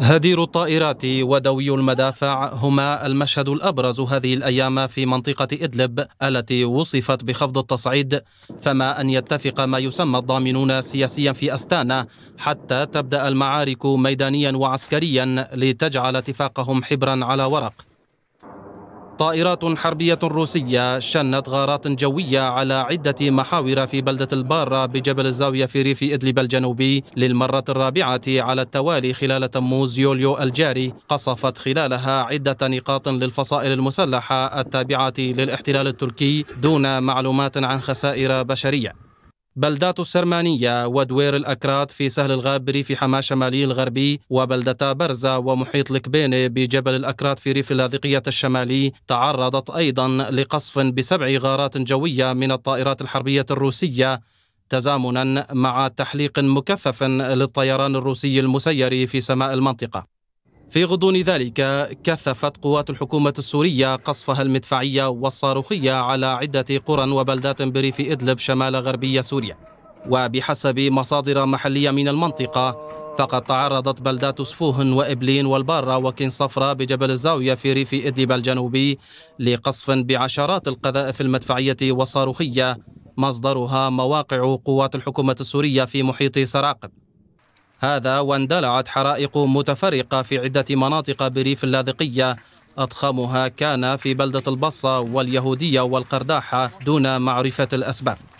هدير الطائرات ودوي المدافع هما المشهد الابرز هذه الايام في منطقه ادلب التي وصفت بخفض التصعيد فما ان يتفق ما يسمى الضامنون سياسيا في استانا حتى تبدا المعارك ميدانيا وعسكريا لتجعل اتفاقهم حبرا على ورق طائرات حربية روسية شنت غارات جوية على عدة محاور في بلدة البارة بجبل الزاوية في ريف إدلب الجنوبي للمرة الرابعة على التوالي خلال تموز يوليو الجاري قصفت خلالها عدة نقاط للفصائل المسلحة التابعة للاحتلال التركي دون معلومات عن خسائر بشرية بلدات السرمانية ودوير الأكراد في سهل الغابري في حماة شمالي الغربي وبلدتا برزة ومحيط الكبينة بجبل الأكراد في ريف اللاذقية الشمالي تعرضت أيضا لقصف بسبع غارات جوية من الطائرات الحربية الروسية تزامنا مع تحليق مكثف للطيران الروسي المسير في سماء المنطقة في غضون ذلك كثفت قوات الحكومة السورية قصفها المدفعية والصاروخية على عدة قرى وبلدات بريف إدلب شمال غربية سوريا وبحسب مصادر محلية من المنطقة فقد تعرضت بلدات سفوهن وإبلين والبارة وكين صفرة بجبل الزاوية في ريف إدلب الجنوبي لقصف بعشرات القذائف المدفعية والصاروخية مصدرها مواقع قوات الحكومة السورية في محيط سراقب هذا واندلعت حرائق متفرقة في عدة مناطق بريف اللاذقية أضخمها كان في بلدة البصة واليهودية والقرداحة دون معرفة الأسباب